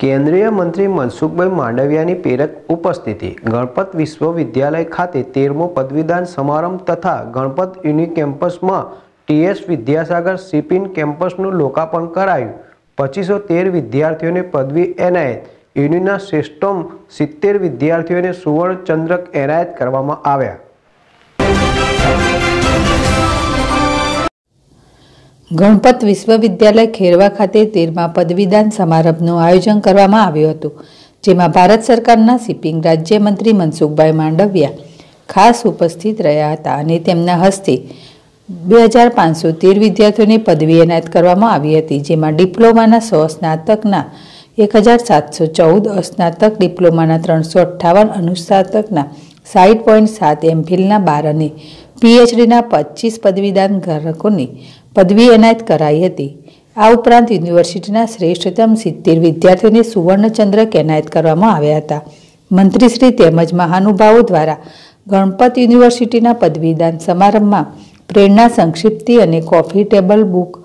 કેન્દ્રીય મંત્રી મનસુખભાઈ માંડવિયાની પ્રેરક ઉપસ્થિતિ ગણપત વિશ્વવિદ્યાલય ખાતે તેરમો પદવીદાન સમારંભ તથા ગણપત યુનિ કેમ્પસમાં ટીએસ વિદ્યાસાગર સિપિન કેમ્પસનું લોકાર્પણ કરાયું પચીસો તેર વિદ્યાર્થીઓને પદવી એનાયત યુનિના સિસ્ટમ સિત્તેર વિદ્યાર્થીઓને સુવર્ણચંદ્રક એનાયત કરવામાં આવ્યા ગણપત વિશ્વવિદ્યાલય ખેરવા ખાતે તેરમા પદવીદાન સમારંભનું આયોજન કરવામાં આવ્યું હતું જેમાં ભારત સરકારના શિપિંગ રાજ્યમંત્રી મનસુખભાઈ માંડવિયા ખાસ ઉપસ્થિત રહ્યા હતા અને તેમના હસ્તે બે હજાર પાંચસો તેર વિદ્યાર્થીઓને પદવી એનાયત કરવામાં આવી હતી જેમાં ડિપ્લોમાના સો સ્નાતકના એક હજાર સાતસો ચૌદ અસ્નાતક ડિપ્લોમાના ત્રણસો અઠ્ઠાવન અનુસ્નાતકના સાઠ પોઈન્ટ સાત એમફિલના બાર અને પીએચડીના પચીસ પદવીદાન ધારકોને પદવી એનાયત કરાઈ હતી આ ઉપરાંત યુનિવર્સિટીના શ્રેષ્ઠતમ સિત્તેર વિદ્યાર્થીઓને સુવર્ણચંદ્રક એનાયત કરવામાં આવ્યા હતા મંત્રીશ્રી તેમજ મહાનુભાવો દ્વારા ગણપત યુનિવર્સિટીના પદવીદાન સમારંભમાં પ્રેરણા સંક્ષિપ્તિ અને coffee table book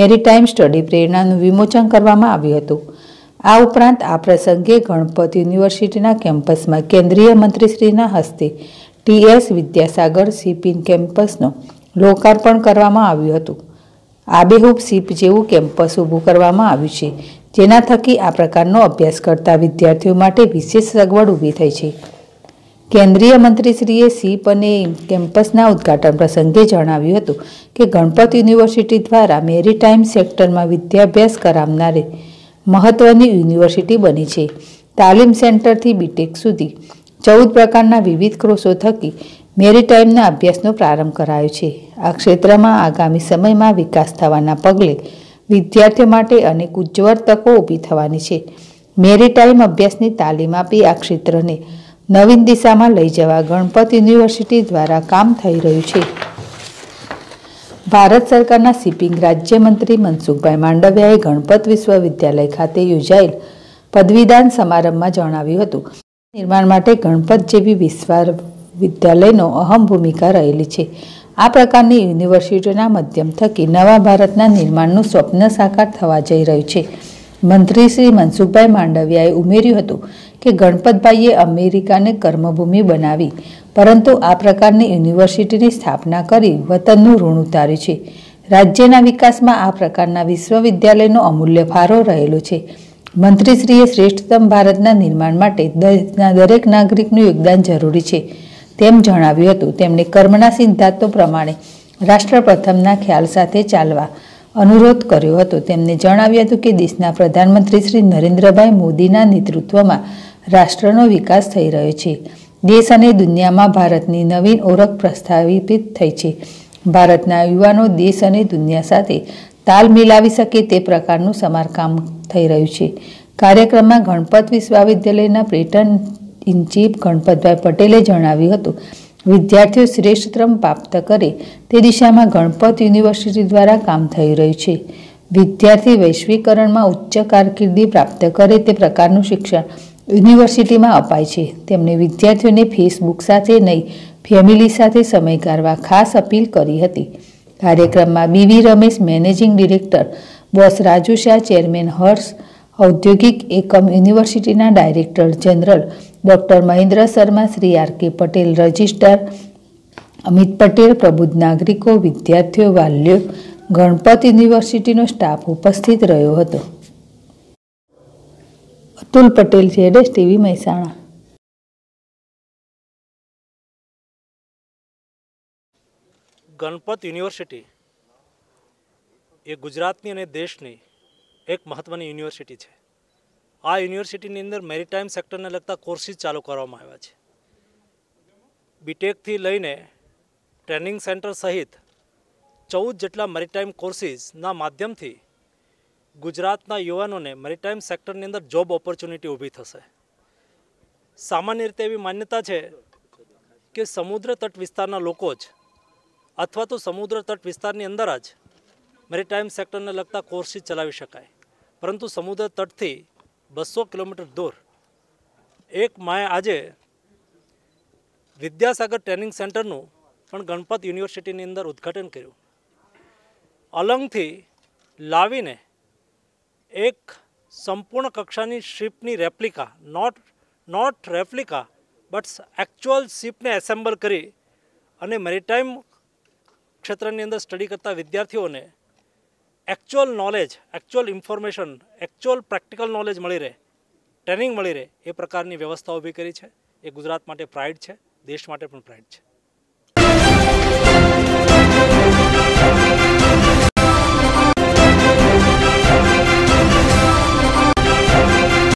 maritime study પ્રેરણાનું વિમોચન કરવામાં આવ્યું હતું આ ઉપરાંત આ પ્રસંગે ગણપત યુનિવર્સિટીના કેમ્પસમાં કેન્દ્રીય મંત્રીશ્રીના હસ્તે ટીએસ વિદ્યાસાગર સીપીન કેમ્પસનો લોકાર્પણ કરવામાં આવ્યું હતું આબેહૂબ સીપ જેવું કેમ્પસ ઊભું કરવામાં આવ્યું છે જેના થકી આ પ્રકારનો અભ્યાસ કરતા વિદ્યાર્થીઓ માટે વિશેષ સગવડ ઊભી થઈ છે કેન્દ્રીય મંત્રીશ્રીએ સીપ અને કેમ્પસના ઉદ્ઘાટન પ્રસંગે જણાવ્યું હતું કે ગણપત યુનિવર્સિટી દ્વારા મેરીટાઈમ સેક્ટરમાં વિદ્યાભ્યાસ કરાવનારે મહત્વની યુનિવર્સિટી બની છે તાલીમ સેન્ટરથી બીટેક સુધી ચૌદ પ્રકારના વિવિધ કોર્સો થકી મેરીટાઈમના અભ્યાસનો પ્રારંભ કરાયો છે આ ક્ષેત્રમાં આગામી સમયમાં વિકાસ થવાના પગલે વિદ્યાર્થીઓ માટે અનેક ઉજ્જવળ તકો ઊભી થવાની છે મેરીટાઈમ અભ્યાસની તાલીમ આપી આ ક્ષેત્રને નવીન દિશામાં લઈ જવા ગણપત યુનિવર્સિટી દ્વારા કામ થઈ રહ્યું છે ભારત સરકારના શિપિંગ રાજ્યમંત્રી મનસુખભાઈ માંડવિયાએ ગણપત વિશ્વવિદ્યાલય ખાતે યોજાયેલ પદવીદાન સમારંભમાં જણાવ્યું હતું નિર્માણ માટે ગણપત જેવી વિશ્વ વિદ્યાલયનો અહમ ભૂમિકા રહેલી છે આ પ્રકારની યુનિવર્સિટીના માધ્યમ થકી નવા ભારતના નિર્માણનું સ્વપ્ન સાકાર થવા જઈ રહ્યું છે મંત્રી શ્રી મનસુખભાઈ માંડવિયાએ ઉમેર્યું હતું કે ગણપતભાઈએ અમેરિકાને કર્મભૂમિ બનાવી પરંતુ આ પ્રકારની યુનિવર્સિટીની સ્થાપના કરી વતનનું ઋણ ઉતાર્યું છે રાજ્યના વિકાસમાં આ પ્રકારના વિશ્વવિદ્યાલયનો અમૂલ્ય ફાળો રહેલો છે મંત્રીશ્રીએ શ્રેષ્ઠતમ ભારતના નિર્માણ માટે દેશના દરેક નાગરિકનું યોગદાન જરૂરી છે તેમ જણાવ્યું હતું તેમણે કર્મના સિદ્ધાંતો પ્રમાણે રાષ્ટ્ર પ્રથમના ખ્યાલ સાથે ચાલવા અનુરોધ કર્યો હતો તેમણે જણાવ્યું હતું કે દેશના પ્રધાનમંત્રી શ્રી નરેન્દ્રભાઈ મોદીના નેતૃત્વમાં રાષ્ટ્રનો વિકાસ થઈ રહ્યો છે દેશ અને દુનિયામાં ભારતની નવીન ઓળખ પ્રસ્થાપિત થઈ છે ભારતના યુવાનો દેશ અને દુનિયા સાથે તાલ મિલાવી શકે તે પ્રકારનું સમારકામ થઈ રહ્યું છે કાર્યક્રમમાં ગણપત વિશ્વવિદ્યાલયના પ્રેટન ઇન ચીફ ગણપતભાઈ પટેલે જણાવ્યું હતું વિદ્યાર્થીઓ શ્રેષ્ઠ ક્રમ પ્રાપ્ત કરે તે દિશામાં ગણપત યુનિવર્સિટી દ્વારા કામ થઈ રહ્યું છે વિદ્યાર્થી વૈશ્વિકરણમાં ઉચ્ચ કારકિર્દી પ્રાપ્ત કરે તે પ્રકારનું શિક્ષણ યુનિવર્સિટીમાં અપાય છે તેમણે વિદ્યાર્થીઓને ફેસબુક સાથે નહીં ફેમિલી સાથે સમય કાઢવા ખાસ અપીલ કરી હતી કાર્યક્રમમાં બીવી રમેશ મેનેજિંગ ડિરેક્ટર બોસ રાજુ શાહ ચેરમેન હર્ષ ઔદ્યોગિક એકમ યુનિવર્સિટીના director general doctor Mahendra Sharma Shri R K Patel registrar Amit Patel પ્રબુદ્ધ નાગરિકો વિદ્યાર્થીઓ વાલ્યો ગણપત યુનિવર્સિટીનો સ્ટાફ ઉપસ્થિત રહ્યો હતો અતુલ પટેલ જેડેશ ટીવી મહેસાણા ગણપત યુનિવર્સિટી એ ગુજરાતની અને દેશની એક મહત્ત્વની યુનિવર્સિટી છે આ યુનિવર્સિટીની અંદર મેરીટાઈમ સેક્ટરને લગતા કોર્સિસ ચાલુ કરવામાં આવ્યા છે બીટેકથી લઈને ટ્રેનિંગ સેન્ટર સહિત ચૌદ જેટલા મેરીટાઈમ કોર્સિસના માધ્યમથી ગુજરાતના યુવાનોને મેરીટાઈમ સેક્ટરની અંદર જોબ ઓપોર્ચ્યુનિટી ઊભી થશે સામાન્ય રીતે એવી માન્યતા છે કે સમુદ્ર તટ વિસ્તારના લોકો જ અથવા તો સમુદ્ર તટ વિસ્તારની અંદર જ મેરીટાઈમ સેક્ટરને લગતા કોર્સીસ ચલાવી શકાય પરંતુ સમુદ્ર તટથી બસો કિલોમીટર દૂર એક માએ આજે વિદ્યાસાગર ટ્રેનિંગ સેન્ટરનું પણ ગણપત યુનિવર્સિટીની અંદર ઉદ્ઘાટન કર્યું અલંગથી લાવીને એક સંપૂર્ણ કક્ષાની શિપની replica not not replica but actual શિપને એસેમ્બલ કરી અને મેરીટાઈમ ક્ષેત્રની અંદર સ્ટડી કરતા વિદ્યાર્થીઓને actual knowledge actual information actual practical knowledge મળી રહે ટ્રેનિંગ મળી રહે એ પ્રકારની વ્યવસ્થા ઊભી કરી છે એ ગુજરાત માટે પ્રાઇડ છે દેશ માટે પણ પ્રાઇડ છે